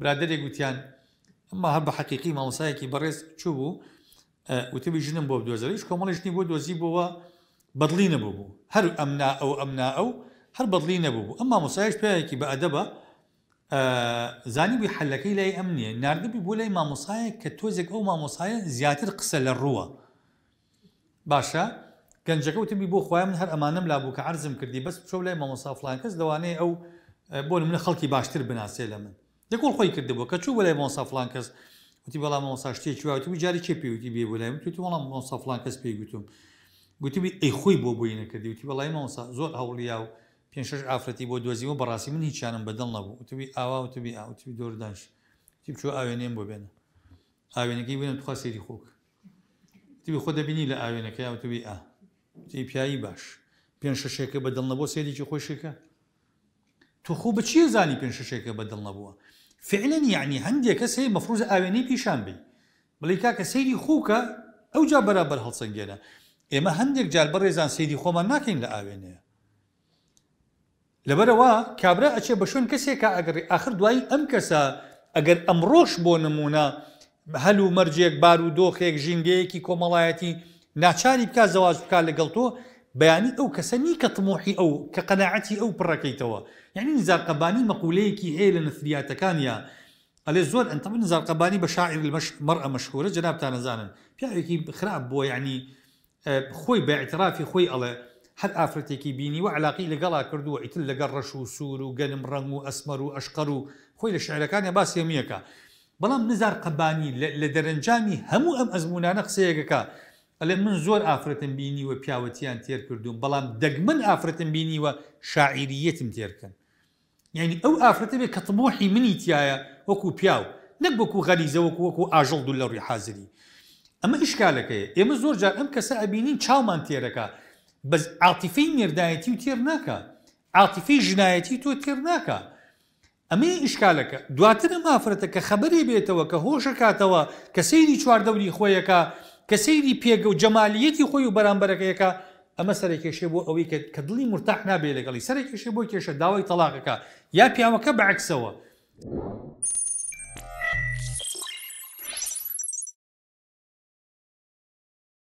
برادێک گوتیان ئەمە هەر بە حەقیقی مامۆسایەکی بەڕێز چوو بوو وتبی ژنم بۆ دۆزەریش کۆمەڵیشنی بۆ دۆزی بووە بەدلی نەبوو بوو هەر ئەمنا ئەو ئەمنا ئەو هەر بەدلی نەبوو بوو ئەمما مۆسایش پێیەکی بە ئەدەبە زانی بووی حلەکەی لای ئەم نیە نردبی بۆ لای مامۆسایە کە تۆزێک ئەو مامۆسایە زیاتر قسە لە ڕووە باشە گەنجەکە وتبی بۆ خۆیان من هەر ئەمانم لابوو کە عرزم کردی بەس چۆ لای مامۆسافلان کەس دەوانەیە ئەو بۆ منە خەڵکی باشتر بناسێ لە من دەگوڵ خۆی کردبوو کە چوو بەلای مۆسا فلان کەس وتی بەڵام مۆسا شتێکی وتم جاری چێ پێوتی بێ بۆلایم توی وەڵام مۆسا فلان کەس پێگوتم گوتیبی ئەی خۆی بۆ بۆی نەکردی وتی بەڵی مۆسا زۆر هەوڵیا و پێشش ئافرەتی بۆ دۆزیەوە بەڕاستی من هیچیانم بەدڵ نەبوو وتبی ئاوا وتبی ئاوتبی دۆردانش تیب چوو ئاوێنێن بۆ بێنە ئاوێنەکەی بێنە توخوا سێری خۆک تبی خۆ دەبینی لە ئاوێنەکەی ئاوتبی ئا تی پیایی باش پێنج شەشێکە بەدڵ نەبوو سێریی خۆشەکە تو خۆ بە چی زانی پێنج شەشێکە بەدڵ نەبووە فعلن یعنی هەندێک کەس هەیە مەفروز ئاوێنەی پیشان بی بڵی کاکە سەیری خوکە ئەو جا بەرابەر هەڵسەنگێنە ئێمە هەندێک جار بە ڕێزان سەیری خۆمان ناکەین لە ئاوێنەیە لەبەرەوە کابرا ئەچێ بە شوێن کەسێکە ئەگەری آخر دوایی ئەم کەسە ئەگەر ئەمڕۆژ بۆ نمونە هەل و مەرجێک بار و دۆخێک ژینگەیەکی کۆمەڵایەتی ناچاری بکە زەواز بکە لەگەڵ تۆ بياني او كسني كطموحي او كقناعتي او بركيتوا يعني نزار قباني مقوليكي هي لنثريات كانيا على الزور انت من نزار قباني بشاعر المش... مرأة مشهورة جناب تانا زانا بيعني خراب بو يعني آه، خوي باعترافي خوي الله هل افرتي كي بيني وعلاقي لقلا كردو وعتل لقرشو سورو قلم رنو اسمرو اشقرو خوي لشعر كان باس يميكا بلام نزار قباني لدرنجاني همو ام ازمونا نقصيكا ئەلێن من زۆر ئافرەتم بینیوە پیاوەتیان تێر کردوون بەڵام دەگمن ئافرەتم بینیوە شاعریەتم تێرکەن یعنی ئەو ئافرەتە بێ کەتمۆحی منی تایە وەکو پیاو نەک بەکو غەریزەوەکو وەکو ئاژەڵ دوو لە ڕووی حازری ئەمە ئیشکالەکەی ئێمە زۆر جار ئەم کەسە ئەبینین چاومان تێرەکە بەس عاتیفەی مێردایەتی و تێر ناکە عاتیفەی ژنایەتی تۆ تێر ناکە ئەمە ئیشکالەکە دواتر ئەم ئافرەتە کە خەبەری بێتەوە کە هۆشە کاتەوە کە سەیری چواردەوری خۆیەکە کە سەیری پێگە و جەمالیەتی خۆی و بەرامبەرەکەیەکە ئەمە سەر کێشێ بۆ ئەوەی کە دڵی مرتاح نابێ لەگەڵی سەر کێشێ بۆ کێشە داوای تەلاقەکە یا پیاوەکە بەعکسەوە.